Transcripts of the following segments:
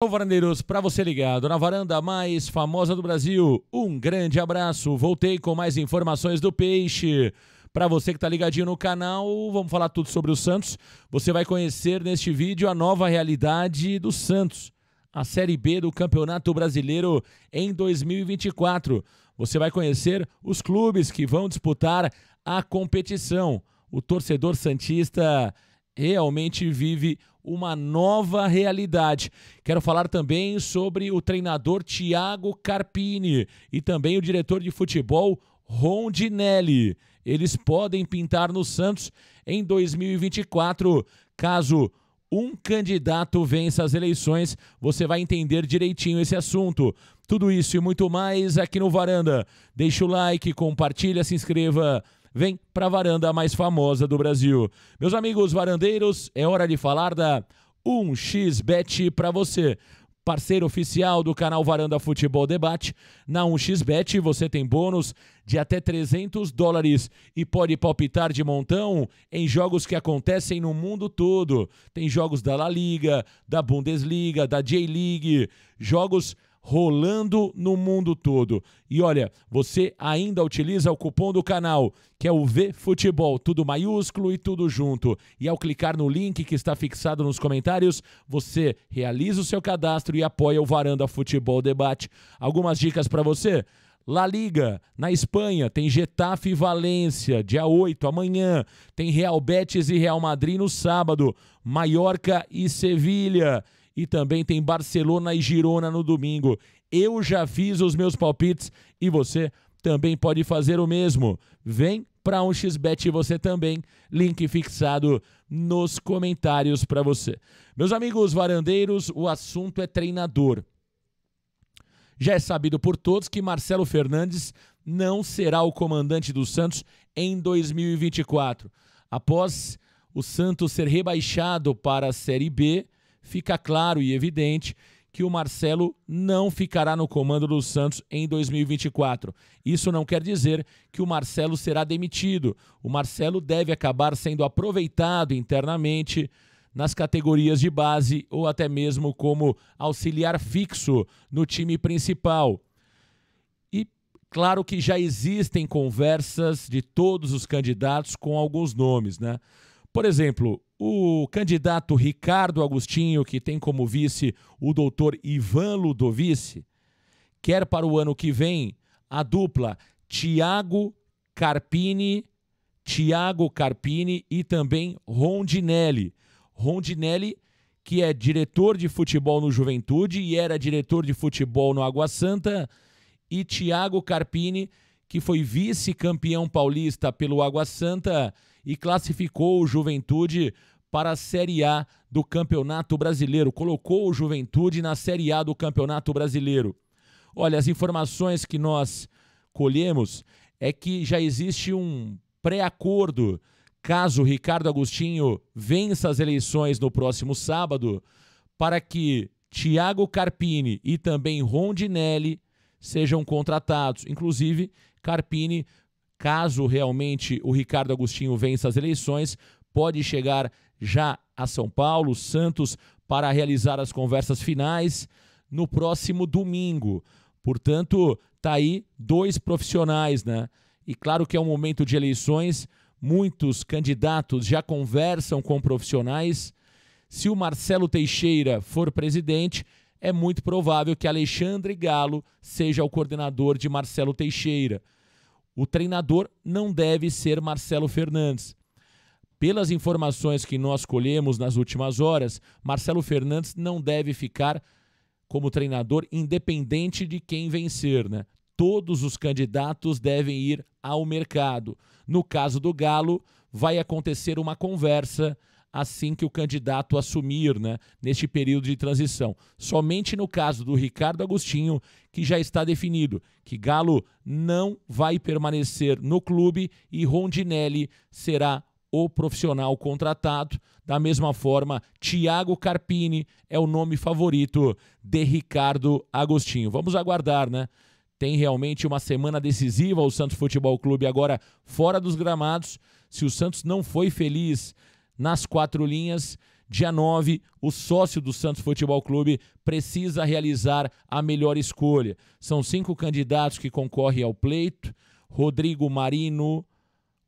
Olá varandeiros, para você ligado na varanda mais famosa do Brasil, um grande abraço. Voltei com mais informações do Peixe. Para você que está ligadinho no canal, vamos falar tudo sobre o Santos. Você vai conhecer neste vídeo a nova realidade do Santos, a Série B do Campeonato Brasileiro em 2024. Você vai conhecer os clubes que vão disputar a competição. O torcedor Santista realmente vive uma nova realidade. Quero falar também sobre o treinador Thiago Carpini e também o diretor de futebol Rondinelli. Eles podem pintar no Santos em 2024, caso um candidato vença as eleições. Você vai entender direitinho esse assunto. Tudo isso e muito mais aqui no Varanda. Deixa o like, compartilha, se inscreva vem para a varanda mais famosa do Brasil. Meus amigos varandeiros, é hora de falar da 1xBet para você parceiro oficial do canal Varanda Futebol Debate. Na 1xBet você tem bônus de até 300 dólares e pode palpitar de montão em jogos que acontecem no mundo todo. Tem jogos da La Liga, da Bundesliga, da J-League, jogos rolando no mundo todo. E olha, você ainda utiliza o cupom do canal, que é o VFutebol, tudo maiúsculo e tudo junto. E ao clicar no link que está fixado nos comentários, você realiza o seu cadastro e apoia o Varanda Futebol Debate. Algumas dicas para você? La Liga, na Espanha, tem Getafe e Valência, dia 8, amanhã. Tem Real Betis e Real Madrid no sábado. Maiorca e Sevilha e também tem Barcelona e Girona no domingo. Eu já fiz os meus palpites e você também pode fazer o mesmo. Vem para um xbet você também. Link fixado nos comentários para você. Meus amigos varandeiros, o assunto é treinador. Já é sabido por todos que Marcelo Fernandes não será o comandante do Santos em 2024. Após o Santos ser rebaixado para a Série B, fica claro e evidente que o Marcelo não ficará no comando do Santos em 2024. Isso não quer dizer que o Marcelo será demitido. O Marcelo deve acabar sendo aproveitado internamente nas categorias de base ou até mesmo como auxiliar fixo no time principal. E claro que já existem conversas de todos os candidatos com alguns nomes, né? Por exemplo, o candidato Ricardo Agostinho, que tem como vice o doutor Ivan Ludovice, quer para o ano que vem a dupla Tiago Carpini, Tiago Carpini e também Rondinelli. Rondinelli, que é diretor de futebol no Juventude e era diretor de futebol no Água Santa, e Tiago Carpini, que foi vice-campeão paulista pelo Água Santa e classificou o Juventude para a Série A do Campeonato Brasileiro, colocou o Juventude na Série A do Campeonato Brasileiro. Olha, as informações que nós colhemos é que já existe um pré-acordo caso Ricardo Agostinho vença as eleições no próximo sábado para que Thiago Carpini e também Rondinelli sejam contratados. Inclusive, Carpini Caso realmente o Ricardo Agostinho vença as eleições, pode chegar já a São Paulo, Santos, para realizar as conversas finais no próximo domingo. Portanto, tá aí dois profissionais, né? E claro que é um momento de eleições, muitos candidatos já conversam com profissionais. Se o Marcelo Teixeira for presidente, é muito provável que Alexandre Galo seja o coordenador de Marcelo Teixeira. O treinador não deve ser Marcelo Fernandes. Pelas informações que nós colhemos nas últimas horas, Marcelo Fernandes não deve ficar como treinador independente de quem vencer, né? Todos os candidatos devem ir ao mercado. No caso do Galo, vai acontecer uma conversa assim que o candidato assumir, né, neste período de transição. Somente no caso do Ricardo Agostinho, que já está definido que Galo não vai permanecer no clube e Rondinelli será o profissional contratado. Da mesma forma, Thiago Carpini é o nome favorito de Ricardo Agostinho. Vamos aguardar, né? Tem realmente uma semana decisiva o Santos Futebol Clube agora fora dos gramados. Se o Santos não foi feliz nas quatro linhas. Dia 9, o sócio do Santos Futebol Clube precisa realizar a melhor escolha. São cinco candidatos que concorrem ao pleito: Rodrigo Marino,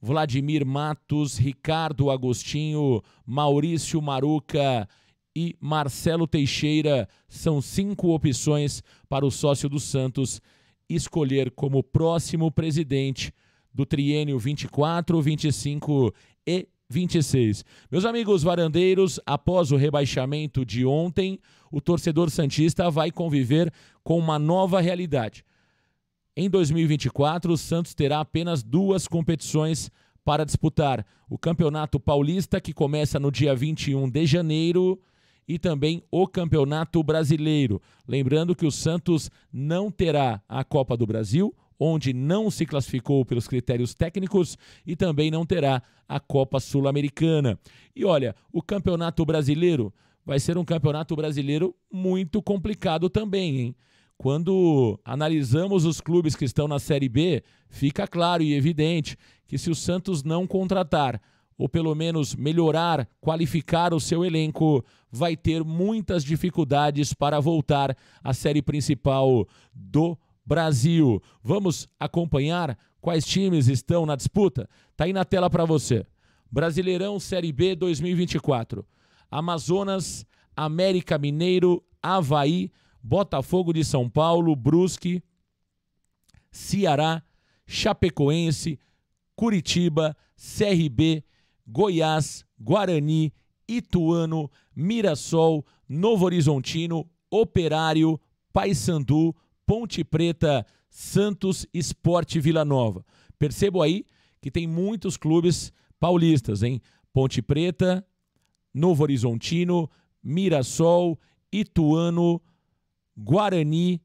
Vladimir Matos, Ricardo Agostinho, Maurício Maruca e Marcelo Teixeira. São cinco opções para o sócio do Santos escolher como próximo presidente do triênio 24, 25 e 26. Meus amigos varandeiros, após o rebaixamento de ontem, o torcedor Santista vai conviver com uma nova realidade. Em 2024, o Santos terá apenas duas competições para disputar: o Campeonato Paulista, que começa no dia 21 de janeiro, e também o Campeonato Brasileiro. Lembrando que o Santos não terá a Copa do Brasil onde não se classificou pelos critérios técnicos e também não terá a Copa Sul-Americana. E olha, o Campeonato Brasileiro vai ser um Campeonato Brasileiro muito complicado também, hein? Quando analisamos os clubes que estão na Série B, fica claro e evidente que se o Santos não contratar ou pelo menos melhorar, qualificar o seu elenco, vai ter muitas dificuldades para voltar à série principal do Brasil. Vamos acompanhar quais times estão na disputa? Tá aí na tela para você. Brasileirão Série B 2024. Amazonas, América Mineiro, Havaí, Botafogo de São Paulo, Brusque, Ceará, Chapecoense, Curitiba, CRB, Goiás, Guarani, Ituano, Mirassol, Novo Horizontino, Operário, Paysandu, Ponte Preta, Santos, Esporte Vila Nova. Percebo aí que tem muitos clubes paulistas, hein? Ponte Preta, Novo Horizontino, Mirassol, Ituano, Guarani,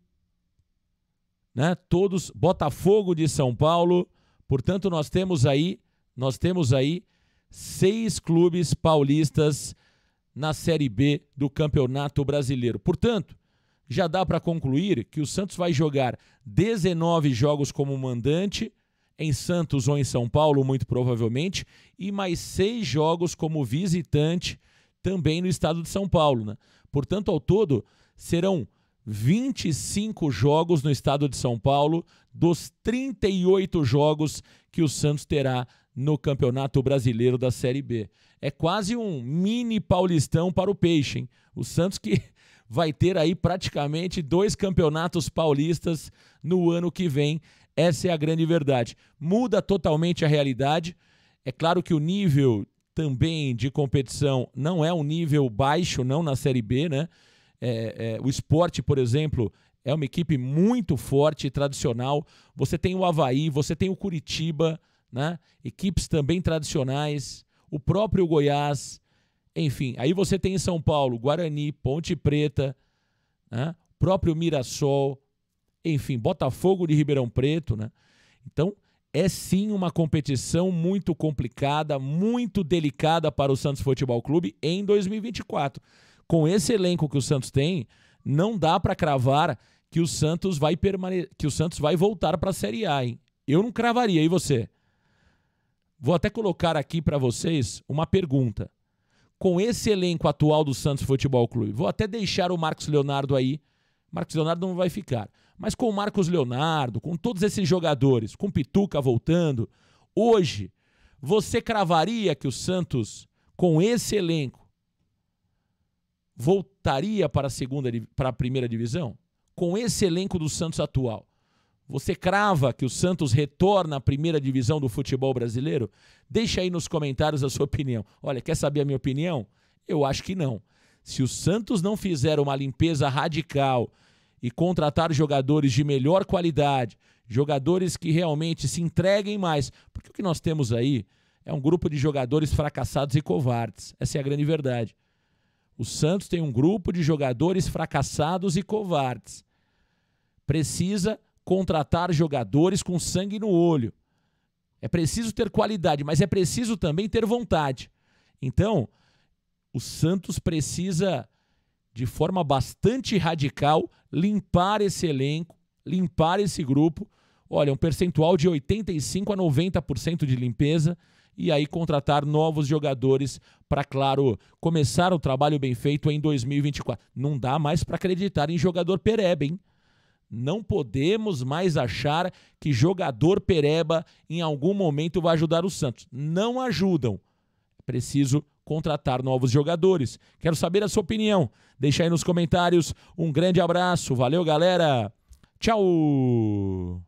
né? Todos Botafogo de São Paulo. Portanto, nós temos aí, nós temos aí seis clubes paulistas na Série B do Campeonato Brasileiro. Portanto, já dá para concluir que o Santos vai jogar 19 jogos como mandante em Santos ou em São Paulo, muito provavelmente, e mais seis jogos como visitante também no estado de São Paulo. Né? Portanto, ao todo, serão 25 jogos no estado de São Paulo dos 38 jogos que o Santos terá no Campeonato Brasileiro da Série B. É quase um mini paulistão para o Peixe. Hein? O Santos que vai ter aí praticamente dois campeonatos paulistas no ano que vem. Essa é a grande verdade. Muda totalmente a realidade. É claro que o nível também de competição não é um nível baixo, não na Série B, né? É, é, o esporte, por exemplo, é uma equipe muito forte, tradicional. Você tem o Havaí, você tem o Curitiba, né? equipes também tradicionais, o próprio Goiás, enfim, aí você tem em São Paulo Guarani, Ponte Preta, né? próprio Mirassol, enfim, Botafogo de Ribeirão Preto, né? Então, é sim uma competição muito complicada, muito delicada para o Santos Futebol Clube em 2024. Com esse elenco que o Santos tem, não dá para cravar que o Santos vai permane que o Santos vai voltar para a Série A, hein? Eu não cravaria, e você? Vou até colocar aqui para vocês uma pergunta com esse elenco atual do Santos Futebol Clube, vou até deixar o Marcos Leonardo aí. Marcos Leonardo não vai ficar. Mas com o Marcos Leonardo, com todos esses jogadores, com Pituca voltando, hoje, você cravaria que o Santos, com esse elenco, voltaria para a, segunda, para a primeira divisão? Com esse elenco do Santos atual. Você crava que o Santos retorna à primeira divisão do futebol brasileiro? Deixa aí nos comentários a sua opinião. Olha, quer saber a minha opinião? Eu acho que não. Se o Santos não fizer uma limpeza radical e contratar jogadores de melhor qualidade, jogadores que realmente se entreguem mais, porque o que nós temos aí é um grupo de jogadores fracassados e covardes. Essa é a grande verdade. O Santos tem um grupo de jogadores fracassados e covardes. Precisa contratar jogadores com sangue no olho. É preciso ter qualidade, mas é preciso também ter vontade. Então, o Santos precisa, de forma bastante radical, limpar esse elenco, limpar esse grupo. Olha, um percentual de 85% a 90% de limpeza e aí contratar novos jogadores para, claro, começar o trabalho bem feito em 2024. Não dá mais para acreditar em jogador perebe, hein? Não podemos mais achar que jogador pereba em algum momento vai ajudar o Santos. Não ajudam. Preciso contratar novos jogadores. Quero saber a sua opinião. Deixa aí nos comentários. Um grande abraço. Valeu, galera. Tchau.